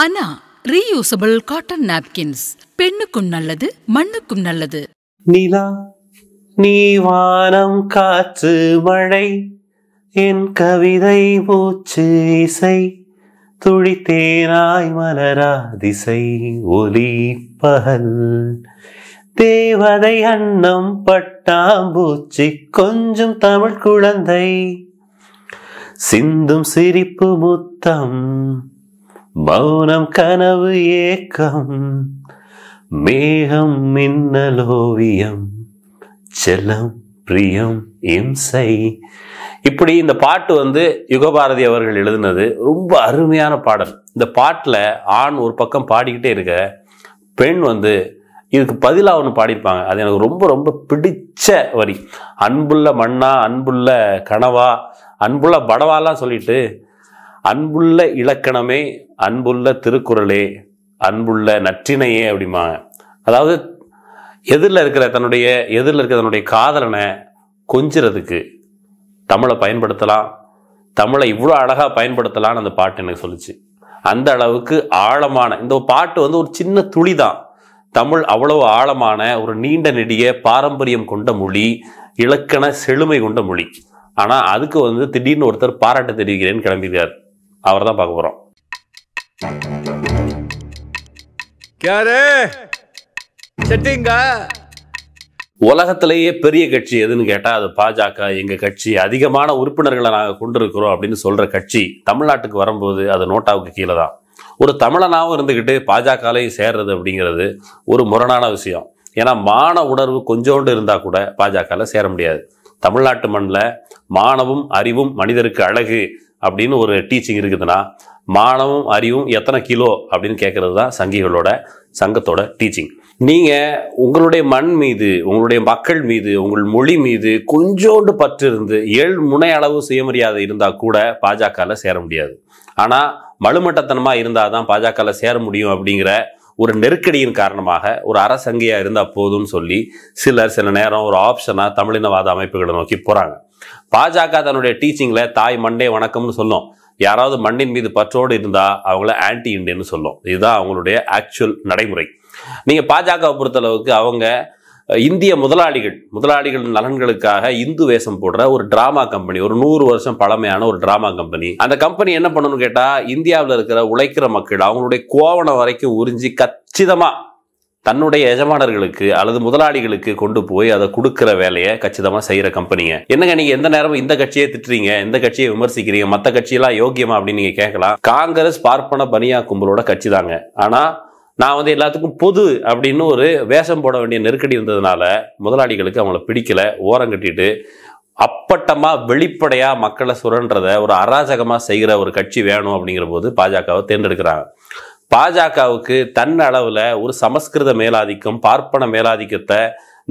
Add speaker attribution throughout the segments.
Speaker 1: அனா reusable cotton napkins பெண்ணுக்கும் நல்லது மண்ணுக்கும் நல்லது நிலா நீ வானம் காற்று மழை என் கவிதை மூச்சு இசை துடித்தேனாய் மலராதிசை ஒலி பகல் தேவதை அண்ணம் பட்டாம்பூச்சி கொஞ்சம் தமிழ் குழந்தை சிந்தும் சிரிப்பு முத்தம் மௌனம் கனவு ஏக்கம் மேகம் மின்னலோவியம் செல்லம் பிரியம் இம்சை இப்படி இந்த பாட்டு வந்து யுகபாரதி அவர்கள் எழுதினது ரொம்ப அருமையான பாடல் இந்த பாட்டில் ஆண் ஒரு பக்கம் பாடிக்கிட்டே இருக்க பெண் வந்து இதுக்கு பதிலாக ஒன்று பாடியிருப்பாங்க அது எனக்கு ரொம்ப ரொம்ப பிடிச்ச வரி அன்புள்ள மண்ணா அன்புள்ள கனவா அன்புள்ள படவாலாம் சொல்லிட்டு அன்புள்ள இலக்கணமே அன்புள்ள திருக்குறளே அன்புள்ள நற்றினையே அப்படிம்பாங்க அதாவது எதிரில் இருக்கிற தன்னுடைய எதிரில் இருக்கிற தன்னுடைய காதலனை கொஞ்சிறதுக்கு தமிழை பயன்படுத்தலாம் தமிழை இவ்வளோ அழகாக பயன்படுத்தலாம்னு அந்த பாட்டு எனக்கு சொல்லிச்சு அந்த அளவுக்கு ஆழமான இந்த பாட்டு வந்து ஒரு சின்ன துளி தான் தமிழ் அவ்வளவு ஆழமான ஒரு நீண்ட நெடிய பாரம்பரியம் கொண்ட மொழி இலக்கண செழுமை கொண்ட மொழி ஆனால் அதுக்கு வந்து திடீர்னு ஒருத்தர் பாராட்ட தெரிவிக்கிறேன்னு கிளம்பிடுறார் அவர் தான் பார்க்க போறோம் யாரு உலகத்திலேயே பெரிய கட்சி எதுன்னு கேட்டால் அது பாஜக எங்கள் கட்சி அதிகமான உறுப்பினர்களை நாங்கள் கொண்டிருக்கிறோம் அப்படின்னு சொல்கிற கட்சி தமிழ்நாட்டுக்கு வரும்போது அது நோட்டாவுக்கு கீழே தான் ஒரு தமிழனாகவும் இருந்துக்கிட்டு பாஜகலையும் சேர்றது அப்படிங்கிறது ஒரு முரணான விஷயம் ஏன்னா மான உணர்வு கொஞ்சோண்டு இருந்தால் கூட பாஜகவில் சேர முடியாது தமிழ்நாட்டு மண்ணில் மானவும் அறிவும் மனிதருக்கு அழகு அப்படின்னு ஒரு டீச்சிங் இருக்குதுன்னா மானமும் அறிவும் எத்தனை கிலோ அப்படின்னு கேட்குறது தான் சங்கிகளோட சங்கத்தோட டீச்சிங் நீங்கள் உங்களுடைய மண் மீது உங்களுடைய மக்கள் மீது உங்கள் மொழி மீது கொஞ்சோண்டு பற்று இருந்து ஏழ் முனை அளவு சுயமரியாதை இருந்தால் கூட பாஜகவில் சேர முடியாது ஆனால் மலுமட்டத்தனமாக இருந்தால் தான் பாஜகவில் சேர முடியும் அப்படிங்கிற ஒரு நெருக்கடியின் காரணமாக ஒரு அரசங்கியாக இருந்தால் போதும்னு சொல்லி சிலர் சில நேரம் ஒரு ஆப்ஷனாக தமிழினவாத அமைப்புகளை நோக்கி போகிறாங்க பாஜக தன்னுடைய டீச்சிங்கில் தாய் மண்டே வணக்கம்னு சொல்லும் யாராவது மண்ணின் மீது பற்றோடு இருந்தால் அவங்கள ஆன்டி இண்டியன்னு சொல்லும் இதுதான் அவங்களுடைய ஆக்சுவல் நடைமுறை நீங்கள் பாஜகவை பொறுத்தளவுக்கு அவங்க இந்திய முதலாளிகள் முதலாளிகள் நலன்களுக்காக இந்து வேஷம் போடுற ஒரு டிராமா கம்பெனி ஒரு நூறு வருஷம் பழமையான ஒரு டிராமா கம்பெனி அந்த கம்பெனி என்ன பண்ணணும்னு கேட்டால் இந்தியாவில் இருக்கிற உழைக்கிற மக்கள் அவங்களுடைய கோவணம் வரைக்கும் உறிஞ்சி கச்சிதமாக தன்னுடைய எஜமானர்களுக்கு அல்லது முதலாளிகளுக்கு கொண்டு போய் அதை கொடுக்குற வேலையை கச்சிதமாக செய்கிற கம்பெனிங்க என்னங்க நீங்கள் எந்த நேரமும் இந்த கட்சியை திட்டுறீங்க இந்த கட்சியை விமர்சிக்கிறீங்க மற்ற கட்சியெல்லாம் யோக்கியமா அப்படின்னு நீங்கள் கேட்கலாம் காங்கிரஸ் பார்ப்பன பனியா கும்பலோட கட்சி தாங்க ஆனால் நான் வந்து எல்லாத்துக்கும் பொது அப்படின்னு ஒரு வேஷம் போட வேண்டிய நெருக்கடி இருந்ததுனால முதலாளிகளுக்கு அவங்கள பிடிக்கல ஓரம் கட்டிட்டு அப்பட்டமாக வெளிப்படையாக மக்களை சுரன்றதை ஒரு அராஜகமாக செய்கிற ஒரு கட்சி வேணும் அப்படிங்கிற போது பாஜகவை தேர்ந்தெடுக்கிறாங்க பாஜகவுக்கு தன் அளவில் ஒரு சமஸ்கிருத மேலாதிக்கம் பார்ப்பன மேலாதிக்கத்தை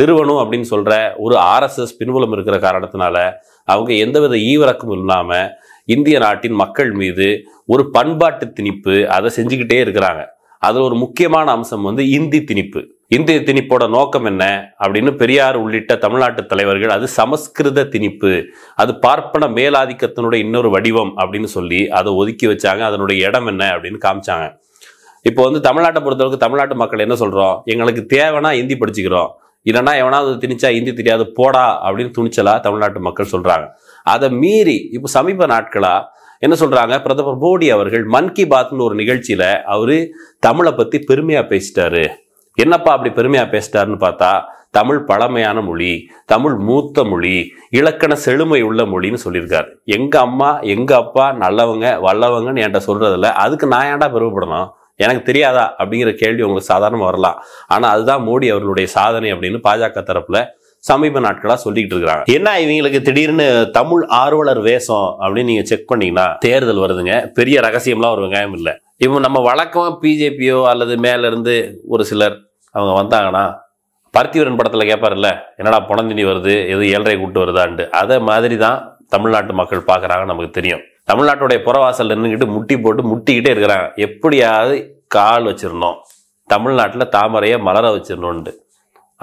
Speaker 1: நிறுவனம் அப்படின்னு சொல்கிற ஒரு ஆர்எஸ்எஸ் பின்புலம் இருக்கிற காரணத்தினால அவங்க எந்தவித ஈவிறக்கும் இல்லாமல் இந்திய நாட்டின் மக்கள் மீது ஒரு பண்பாட்டு திணிப்பு அதை செஞ்சுக்கிட்டே இருக்கிறாங்க அதில் ஒரு முக்கியமான அம்சம் வந்து இந்தி திணிப்பு இந்திய திணிப்போட நோக்கம் என்ன அப்படின்னு பெரியார் உள்ளிட்ட தமிழ்நாட்டு தலைவர்கள் அது சமஸ்கிருத திணிப்பு அது பார்ப்பன மேலாதிக்கத்தினுடைய இன்னொரு வடிவம் அப்படின்னு சொல்லி அதை ஒதுக்கி வச்சாங்க அதனுடைய இடம் என்ன அப்படின்னு காமிச்சாங்க இப்போ வந்து தமிழ்நாட்டை பொறுத்தளவுக்கு தமிழ்நாட்டு மக்கள் என்ன சொல்கிறோம் எங்களுக்கு தேவைன்னா ஹிந்தி படிச்சுக்கிறோம் இல்லைன்னா எவனாவது திணிச்சா ஹிந்தி தெரியாது போடா அப்படின்னு துணிச்சலாக தமிழ்நாட்டு மக்கள் சொல்கிறாங்க அதை மீறி இப்போ சமீப நாட்களாக என்ன சொல்கிறாங்க பிரதமர் மோடி அவர்கள் மன் கி பாத்னு ஒரு நிகழ்ச்சியில் அவர் தமிழை பற்றி பெருமையாக பேசிட்டாரு என்னப்பா அப்படி பெருமையாக பேசிட்டாருன்னு பார்த்தா தமிழ் பழமையான மொழி தமிழ் மூத்த மொழி இலக்கண செழுமை உள்ள மொழின்னு சொல்லியிருக்காரு எங்கள் அம்மா எங்கள் அப்பா நல்லவங்க வல்லவங்கன்னு என்கிட்ட சொல்கிறதில்ல அதுக்கு நான் ஏன்டா பெருமைப்படணும் எனக்கு தெரியாதா அப்படிங்கிற கேள்வி உங்களுக்கு சாதாரணமாக வரலாம் ஆனால் அதுதான் மோடி அவர்களுடைய சாதனை அப்படின்னு பாஜக தரப்புல சமீப நாட்களாக சொல்லிக்கிட்டு இருக்கிறாங்க என்ன இவங்களுக்கு திடீர்னு தமிழ் ஆர்வலர் வேஷம் அப்படின்னு நீங்கள் செக் பண்ணீங்கன்னா தேர்தல் வருதுங்க பெரிய ரகசியம்லாம் ஒரு வெங்காயம் இல்லை இவங்க நம்ம வழக்கமாக பிஜேபியோ அல்லது மேலேருந்து ஒரு சிலர் அவங்க வந்தாங்கன்னா பருத்திவரன் படத்தில் கேட்பாருல்ல என்னடா புனந்தினி வருது எது ஏழரை கூட்டு வருதான்ட்டு அதை மாதிரி தான் தமிழ்நாட்டு மக்கள் பார்க்குறாங்க நமக்கு தெரியும் தமிழ்நாட்டுடைய புறவாசல் நின்றுக்கிட்டு முட்டி போட்டு முட்டிக்கிட்டே இருக்கிறாங்க எப்படியாவது கால் வச்சிருந்தோம் தமிழ்நாட்டில் தாமரையை மலர வச்சிடணும்ட்டு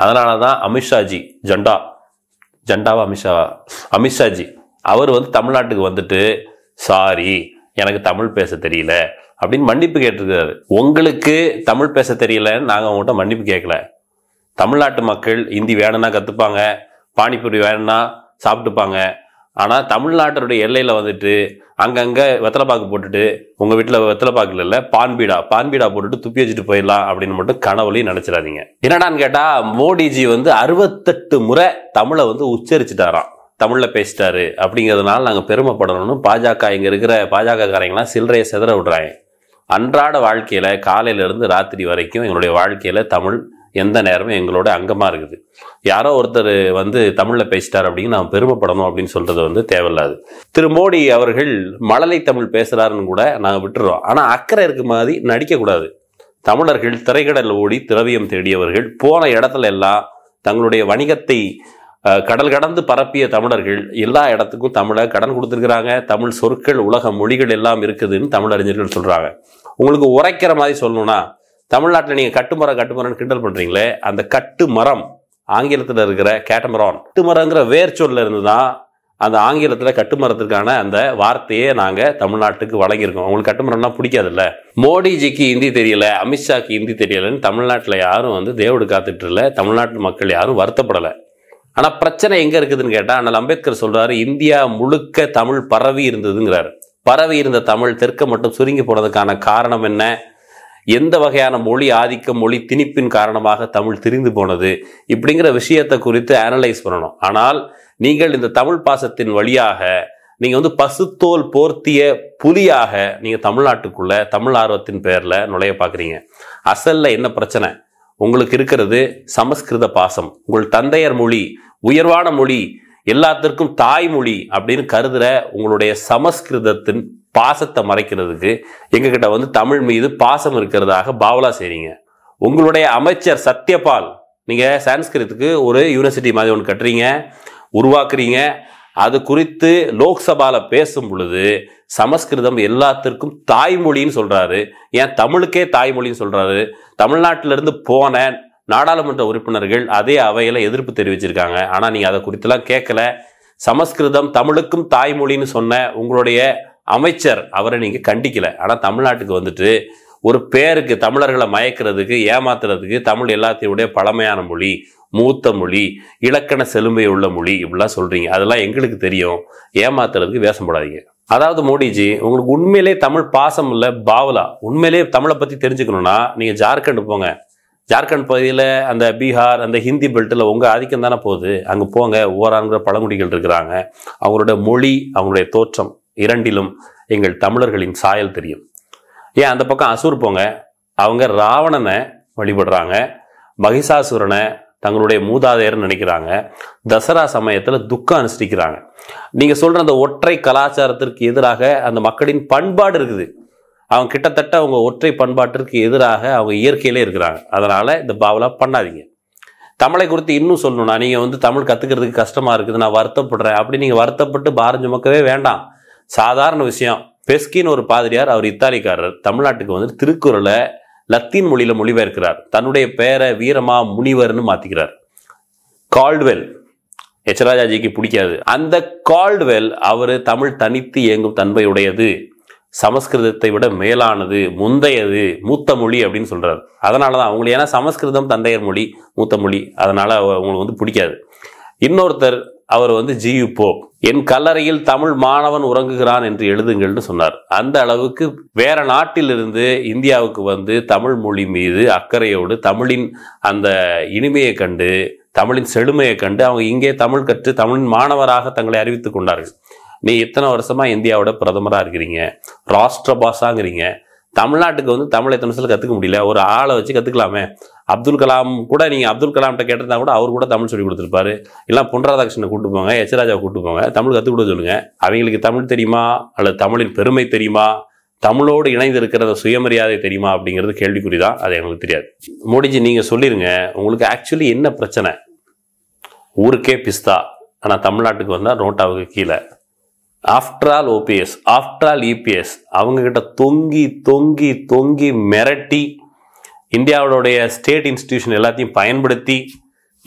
Speaker 1: அதனால தான் அமித்ஷாஜி ஜண்டா ஜண்டாவா அமித்ஷாவா அமித்ஷாஜி அவர் வந்து தமிழ்நாட்டுக்கு வந்துட்டு சாரி எனக்கு தமிழ் பேச தெரியல அப்படின்னு மன்னிப்பு கேட்டிருக்காரு உங்களுக்கு தமிழ் பேச தெரியலன்னு நாங்கள் உங்கள்கிட்ட மன்னிப்பு கேட்கல தமிழ்நாட்டு மக்கள் இந்தி வேணும்னா கற்றுப்பாங்க பானிபூரி வேணும்னா சாப்பிட்டுப்பாங்க ஆனால் தமிழ்நாட்டினுடைய எல்லையில் வந்துட்டு அங்கங்கே வெத்தலைப்பாக்கு போட்டுட்டு உங்கள் வீட்டில் வெத்தலைப்பாக்கு இல்லை பான்பீடா பான்பீடா போட்டுட்டு துப்பி வச்சுட்டு போயிடலாம் அப்படின்னு மட்டும் கனவுலையும் நினச்சிடாதீங்க என்னடான்னு கேட்டால் மோடிஜி வந்து அறுபத்தெட்டு முறை தமிழை வந்து உச்சரிச்சிட்டாராம் தமிழில் பேசிட்டாரு அப்படிங்கிறதுனால நாங்கள் பெருமைப்படணும்னு பாஜக இங்கே இருக்கிற பாஜக பாஜகக்காரங்களாம் சில்லறையை செதற விடுறாங்க அன்றாட வாழ்க்கையில் காலையிலேருந்து ராத்திரி வரைக்கும் எங்களுடைய வாழ்க்கையில் தமிழ் எந்த நேரமும் எங்களோட அங்கமாக இருக்குது யாரோ ஒருத்தர் வந்து தமிழில் பேசிட்டார் அப்படின்னு நாம் பெருமைப்படணும் அப்படின்னு சொல்கிறது வந்து தேவையில்லாது திரு மோடி அவர்கள் மழலை தமிழ் பேசுகிறாருன்னு கூட நாங்கள் விட்டுறோம் ஆனால் அக்கறை இருக்க மாதிரி நடிக்கக்கூடாது தமிழர்கள் திரைக்கடல் ஓடி திரவியம் தேடியவர்கள் போன இடத்துல எல்லாம் தங்களுடைய வணிகத்தை கடல் கடந்து பரப்பிய தமிழர்கள் எல்லா இடத்துக்கும் தமிழை கடன் கொடுத்துருக்குறாங்க தமிழ் சொற்கள் உலக மொழிகள் எல்லாம் இருக்குதுன்னு தமிழறிஞர்கள் சொல்கிறாங்க உங்களுக்கு உரைக்கிற மாதிரி சொல்லணும்னா தமிழ்நாட்டில் நீங்கள் கட்டுமரம் கட்டுமரம்னு கிண்டல் பண்ணுறீங்களே அந்த கட்டு மரம் ஆங்கிலத்தில் இருக்கிற கேட்டமரான் கட்டுமரங்கிற வேர் சொல்ல இருந்து தான் அந்த ஆங்கிலத்தில் கட்டுமரத்திற்கான அந்த வார்த்தையே நாங்கள் தமிழ்நாட்டுக்கு வழங்கியிருக்கோம் உங்களுக்கு கட்டுமரம்னா பிடிக்காதுல்ல மோடிஜிக்கு ஹிந்தி தெரியல அமித்ஷாக்கு ஹிந்தி தெரியலன்னு தமிழ்நாட்டில் யாரும் வந்து தேவடு காத்துட்டு இல்லை தமிழ்நாட்டு மக்கள் யாரும் வருத்தப்படலை ஆனால் பிரச்சனை எங்கே இருக்குதுன்னு கேட்டால் ஆனால் அம்பேத்கர் சொல்கிறார் இந்தியா முழுக்க தமிழ் பரவி இருந்ததுங்கிறார் பரவி இருந்த தமிழ் தெற்க மட்டும் சுருங்கி போனதுக்கான காரணம் என்ன எந்த வகையான மொழி ஆதிக்கம் மொழி திணிப்பின் காரணமாக தமிழ் திரிந்து போனது இப்படிங்கிற விஷயத்தை குறித்து அனலைஸ் பண்ணணும் ஆனால் நீங்கள் இந்த தமிழ் பாசத்தின் வழியாக நீங்கள் வந்து பசுத்தோல் போர்த்திய புலியாக நீங்கள் தமிழ்நாட்டுக்குள்ள தமிழ் ஆர்வத்தின் பேரில் நுழைய பார்க்குறீங்க அசலில் என்ன பிரச்சனை உங்களுக்கு இருக்கிறது சமஸ்கிருத பாசம் உங்கள் தந்தையர் மொழி உயர்வான மொழி எல்லாத்திற்கும் தாய்மொழி அப்படின்னு கருதுகிற உங்களுடைய சமஸ்கிருதத்தின் பாசத்தை மறைக்கிறதுக்கு எங்ககிட்ட வந்து தமிழ் மீது பாசம் இருக்கிறதாக பாவலா செய்றீங்க உங்களுடைய அமைச்சர் சத்யபால் நீங்கள் சான்ஸ்கிருத்துக்கு ஒரு யூனிவர்சிட்டி மாதிரி ஒன்று கட்டுறீங்க உருவாக்குறீங்க அது குறித்து லோக்சபாவில் பேசும் பொழுது சமஸ்கிருதம் எல்லாத்திற்கும் தாய்மொழின்னு சொல்கிறாரு ஏன் தமிழுக்கே தாய்மொழின்னு சொல்கிறாரு தமிழ்நாட்டிலிருந்து போன நாடாளுமன்ற உறுப்பினர்கள் அதே அவையில் எதிர்ப்பு தெரிவிச்சிருக்காங்க ஆனால் நீங்கள் அதை குறித்தெல்லாம் கேட்கல சமஸ்கிருதம் தமிழுக்கும் தாய்மொழின்னு சொன்ன உங்களுடைய அமைச்சர் அவரை நீங்கள் கண்டிக்கல ஆனால் தமிழ்நாட்டுக்கு வந்துட்டு ஒரு பேருக்கு தமிழர்களை மயக்கிறதுக்கு ஏமாத்துறதுக்கு தமிழ் எல்லாத்தையுடைய பழமையான மொழி மூத்த மொழி இலக்கண செழுமை உள்ள மொழி இப்படிலாம் சொல்கிறீங்க அதெல்லாம் எங்களுக்கு தெரியும் ஏமாத்துறதுக்கு வேஷம் போடாதீங்க அதாவது மோடிஜி உங்களுக்கு உண்மையிலே தமிழ் பாசம் இல்லை பாவலா உண்மையிலே தமிழை பற்றி தெரிஞ்சுக்கணும்னா நீங்கள் ஜார்க்கண்ட் போங்க ஜார்க்கண்ட் பகுதியில் அந்த பீகார் அந்த ஹிந்தி பெல்ட்டில் உங்கள் ஆதிக்கம் தானே போகுது அங்கே போங்க ஓரான்கிற பழங்குடிகள் இருக்கிறாங்க அவங்களோட மொழி அவங்களுடைய தோற்றம் இரண்டிலும் எங்கள் தமிழர்களின் சாயல் தெரியும் ஏன் அந்த பக்கம் அசூர் போங்க அவங்க ராவணனை வழிபடுறாங்க மகிஷாசுரனை தங்களுடைய மூதாதையர்னு நினைக்கிறாங்க தசரா சமயத்தில் துக்கம் அனுஷ்டிக்கிறாங்க நீங்கள் சொல்கிற அந்த ஒற்றை கலாச்சாரத்திற்கு எதிராக அந்த மக்களின் பண்பாடு இருக்குது அவங்க கிட்டத்தட்ட அவங்க ஒற்றை பண்பாட்டிற்கு எதிராக அவங்க இயற்கையிலே இருக்கிறாங்க அதனால் இந்த பாவலாக பண்ணாதீங்க தமிழை குறித்து இன்னும் சொல்லணும்னா நீங்கள் வந்து தமிழ் கற்றுக்கிறதுக்கு கஷ்டமாக இருக்குது நான் வருத்தப்படுறேன் அப்படி நீங்கள் வருத்தப்பட்டு பாரம் சுமக்கவே வேண்டாம் சாதாரண விஷயம் பெஸ்கின்னு ஒரு பாதிரியார் அவர் இத்தாலிக்காரர் தமிழ்நாட்டுக்கு வந்து திருக்குறளை லத்தீன் மொழியில் மொழிபெயர்க்கிறார் தன்னுடைய பேரை வீரமா முனிவர்னு மாற்றிக்கிறார் கால்ட்வெல் எச்ராஜாஜிக்கு பிடிக்காது அந்த கால்ட்வெல் அவர் தமிழ் தனித்து இயங்கும் தன்மையுடையது சமஸ்கிருதத்தை விட மேலானது முந்தையது மூத்த மொழி அப்படின்னு சொல்கிறார் அதனால தான் அவங்களுக்கு ஏன்னா சமஸ்கிருதம் தந்தையர் மொழி மூத்த மொழி அதனால் அவங்களுக்கு வந்து பிடிக்காது இன்னொருத்தர் அவர் வந்து ஜியு போப் என் கல்லறையில் தமிழ் மாணவன் உறங்குகிறான் என்று எழுதுங்கள்னு சொன்னார் அந்த அளவுக்கு வேற நாட்டிலிருந்து இந்தியாவுக்கு வந்து தமிழ் மொழி மீது அக்கறையோடு தமிழின் அந்த இனிமையை கண்டு தமிழின் செழுமையை கண்டு அவங்க இங்கே தமிழ் கற்று தமிழின் மாணவராக தங்களை அறிவித்துக் கொண்டார்கள் நீ இத்தனை வருஷமா இந்தியாவோட பிரதமராக இருக்கிறீங்க ராஷ்டிர தமிழ்நாட்டுக்கு வந்து தமிழ் எத்தனை கற்றுக்க முடியல ஒரு ஆளை வச்சு கற்றுக்கலாமே அப்துல் கலாம் கூட நீங்கள் அப்துல் கலாம்கிட்ட கேட்டிருந்தா கூட அவர் கூட தமிழ் சொல்லி கொடுத்துருப்பாரு இல்லை பொன்ராதாகிருஷ்ணனை கூட்டு போங்க எச்சராஜாவை கூட்டு போங்க தமிழ் கற்றுக் கொடுக்க சொல்லுங்கள் அவங்களுக்கு தமிழ் தெரியுமா அல்லது தமிழின் பெருமை தெரியுமா தமிழோடு இணைந்து இருக்கிறத சுயமரியாதை தெரியுமா அப்படிங்கிறது கேள்விக்குறி தான் அது எங்களுக்கு தெரியாது மோடிஜி நீங்கள் சொல்லிடுங்க உங்களுக்கு ஆக்சுவலி என்ன பிரச்சனை ஊருக்கே பிஸ்தா ஆனால் தமிழ்நாட்டுக்கு வந்தால் நோட்டாவுக்கு கீழே after all OPS after all EPS அவங்கக்கிட்ட தொங்கி தொங்கி தொங்கி மிரட்டி இந்தியாவோடைய ஸ்டேட் இன்ஸ்டிடியூஷன் எல்லாத்தையும் பயன்படுத்தி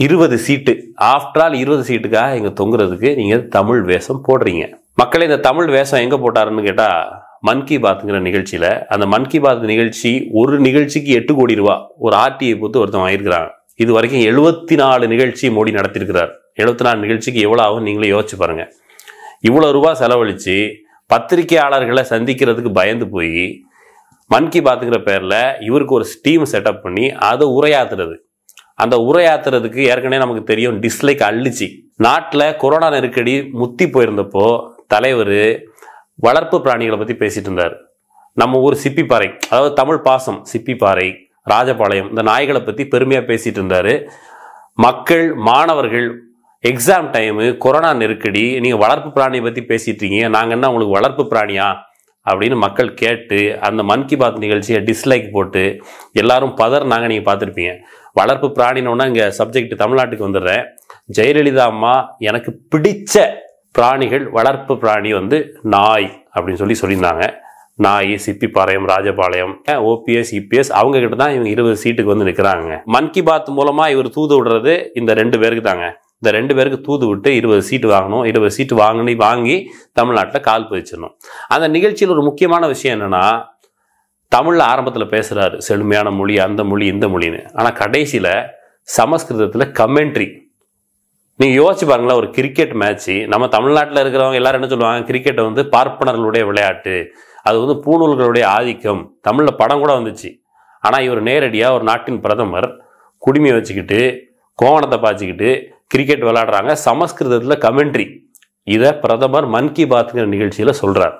Speaker 1: இருபது சீட்டு ஆஃப்டர் ஆல் இருபது சீட்டுக்காக இங்கே தொங்குறதுக்கு நீங்கள் தமிழ் வேஷம் போடுறீங்க மக்களை இந்த தமிழ் வேஷம் எங்கே போட்டாருன்னு கேட்டால் மன் கி பாத்துங்கிற நிகழ்ச்சியில் அந்த மன் கி பாத் நிகழ்ச்சி ஒரு நிகழ்ச்சிக்கு எட்டு கோடி ரூபா ஒரு ஆர்டிஐ பொறுத்து ஒருத்தன் வாங்கியிருக்கிறாங்க இது வரைக்கும் எழுபத்தி நாலு நிகழ்ச்சி மோடி நடத்தியிருக்கிறார் எழுபத்தி நாலு நிகழ்ச்சிக்கு எவ்வளோ ஆகும் நீங்களே யோசிச்சு பாருங்கள் இவ்வளோ ரூபா செலவழித்து பத்திரிகையாளர்களை சந்திக்கிறதுக்கு பயந்து போய் மன் கி பேரில் இவருக்கு ஒரு ஸ்டீம் செட்டப் பண்ணி அதை உரையாத்துறது அந்த உரையாத்துறதுக்கு ஏற்கனவே நமக்கு தெரியும் டிஸ்லைக் அள்ளிச்சு நாட்டில் கொரோனா நெருக்கடி முத்தி போயிருந்தப்போ தலைவர் வளர்ப்பு பிராணிகளை பற்றி பேசிகிட்டு இருந்தார் நம்ம ஊர் சிப்பிப்பாறை அதாவது தமிழ் பாசம் சிப்பிப்பாறை ராஜபாளையம் இந்த நாய்களை பற்றி பெருமையாக பேசிகிட்டு இருந்தார் மக்கள் மாணவர்கள் எக்ஸாம் டைமு கொரோனா நெருக்கடி நீங்கள் வளர்ப்பு பிராணியை பற்றி பேசிட்டு இருக்கீங்க நாங்கள் என்ன உங்களுக்கு வளர்ப்பு பிராணியா அப்படின்னு மக்கள் கேட்டு அந்த மன் கி பாத் நிகழ்ச்சியை டிஸ்லைக் போட்டு எல்லாரும் நாங்கள் நீங்கள் பார்த்துருப்பீங்க வளர்ப்பு பிராணினோன்னா இங்கே சப்ஜெக்ட் தமிழ்நாட்டுக்கு வந்துடுறேன் ஜெயலலிதா அம்மா எனக்கு பிடித்த பிராணிகள் வளர்ப்பு பிராணி வந்து நாய் அப்படின்னு சொல்லி சொல்லியிருந்தாங்க நாய் சிப்பிப்பாளையம் ராஜபாளையம் ஓபிஎஸ் இபிஎஸ் அவங்க கிட்ட தான் இவங்க இருபது சீட்டுக்கு வந்து நிற்கிறாங்க மன் கி பாத் மூலமாக இவர் தூது விடுறது இந்த ரெண்டு பேருக்கு தாங்க இந்த ரெண்டு பேருக்கு தூது விட்டு இருபது சீட்டு வாங்கணும் இருபது சீட்டு வாங்கினி வாங்கி தமிழ்நாட்டில் கால் பதிச்சிடணும் அந்த நிகழ்ச்சியில் ஒரு முக்கியமான விஷயம் என்னென்னா தமிழில் ஆரம்பத்தில் பேசுகிறாரு செழுமையான மொழி அந்த மொழி இந்த மொழின்னு ஆனால் கடைசியில் சமஸ்கிருதத்தில் கமெண்ட்ரி நீங்கள் யோசிச்சு பாருங்களேன் ஒரு கிரிக்கெட் மேட்ச்சு நம்ம தமிழ்நாட்டில் இருக்கிறவங்க எல்லோரும் என்ன சொல்லுவாங்க கிரிக்கெட்டை வந்து பார்ப்பனர்களுடைய விளையாட்டு அது வந்து பூணூல்களுடைய ஆதிக்கம் தமிழில் படம் கூட வந்துச்சு ஆனால் இவர் நேரடியாக ஒரு நாட்டின் பிரதமர் குடிமையை வச்சுக்கிட்டு கோவணத்தை பாய்ச்சிக்கிட்டு கிரிக்கெட் விளாடுறாங்க சமஸ்கிருதத்தில் கமெண்ட்ரி இதை பிரதமர் மன் கி பாத்ங்கிற நிகழ்ச்சியில் சொல்கிறார்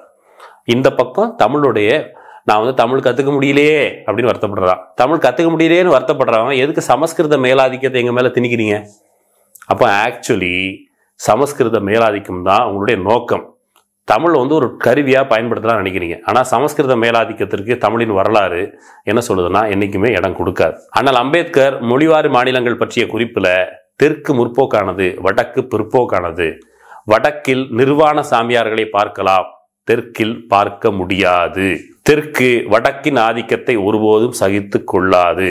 Speaker 1: இந்த பக்கம் தமிழுடைய நான் வந்து தமிழ் கற்றுக்க முடியலையே அப்படின்னு வருத்தப்படுறான் தமிழ் கற்றுக்க முடியலையேன்னு வருத்தப்படுறவங்க எதுக்கு சமஸ்கிருத மேலாதிக்கத்தை எங்கள் மேலே திணிக்கிறீங்க அப்போ ஆக்சுவலி சமஸ்கிருத மேலாதிக்கம் தான் உங்களுடைய நோக்கம் தமிழ் வந்து ஒரு கருவியாக பயன்படுத்தலாம் நினைக்கிறீங்க ஆனால் சமஸ்கிருத மேலாதிக்கத்திற்கு தமிழின் வரலாறு என்ன சொல்லுதுன்னா என்றைக்குமே இடம் கொடுக்காது ஆனால் அம்பேத்கர் மொழிவாறு மாநிலங்கள் பற்றிய குறிப்பில் தெற்கு முற்போக்கானது வடக்கு பிற்போக்கானது வடக்கில் நிர்வாண சாமியார்களை பார்க்கலாம் தெற்கில் பார்க்க முடியாது தெற்கு வடக்கின் ஆதிக்கத்தை ஒருபோதும் சகித்து கொள்ளாது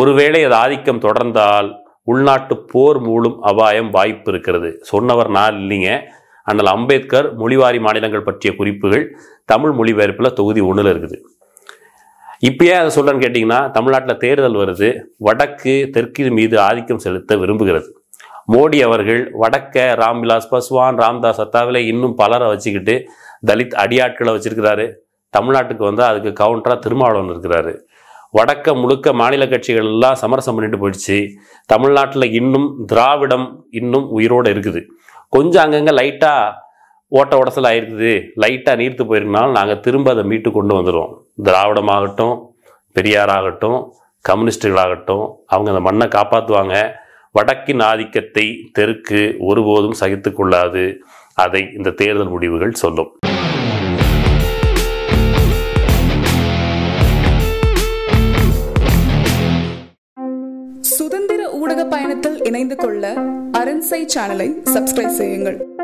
Speaker 1: ஒருவேளை அது ஆதிக்கம் தொடர்ந்தால் உள்நாட்டு போர் மூலம் அபாயம் வாய்ப்பு இருக்கிறது சொன்னவர் நான் இல்லைங்க ஆனால் அம்பேத்கர் மொழிவாரி மாநிலங்கள் பற்றிய குறிப்புகள் தமிழ் மொழிபெயர்ப்பில் தொகுதி ஒன்றில் இருக்குது இப்பயே அதை சொல்கிறேன்னு கேட்டிங்கன்னா தமிழ்நாட்டில் தேர்தல் வருது வடக்கு தெற்கு மீது ஆதிக்கம் செலுத்த விரும்புகிறது மோடி அவர்கள் வடக்க ராம்விலாஸ் பஸ்வான் ராம்தாஸ் அத்தாவில இன்னும் பலரை வச்சுக்கிட்டு தலித் அடியாட்களை வச்சிருக்கிறாரு தமிழ்நாட்டுக்கு வந்து அதுக்கு கவுண்டராக திருமாவளவன் இருக்கிறாரு வடக்க முழுக்க மாநில கட்சிகள் எல்லாம் சமரசம் பண்ணிட்டு போயிடுச்சு தமிழ்நாட்டில் இன்னும் திராவிடம் இன்னும் உயிரோடு இருக்குது கொஞ்சம் அங்கங்கே லைட்டாக ஓட்ட உடசல் ஆயிருக்குது லைட்டாக நீர்த்து போயிருந்தாலும் நாங்கள் திரும்ப அதை மீட்டு கொண்டு வந்துடுவோம் திராவிடமாகட்டும் பெரியாராகட்டும் கம்யூனிஸ்டுகளாகட்டும் அவங்க அந்த மண்ணை காப்பாற்றுவாங்க வடக்கின் ஆதிக்கத்தை தெற்கு ஒருபோதும் சகித்து கொள்ளாது அதை இந்த தேர்தல் முடிவுகள் சொல்லும் சுதந்திர ஊடக பயணத்தில் இணைந்து கொள்ள அரண்சை சேனலை சப்ஸ்கிரைப் செய்யுங்கள்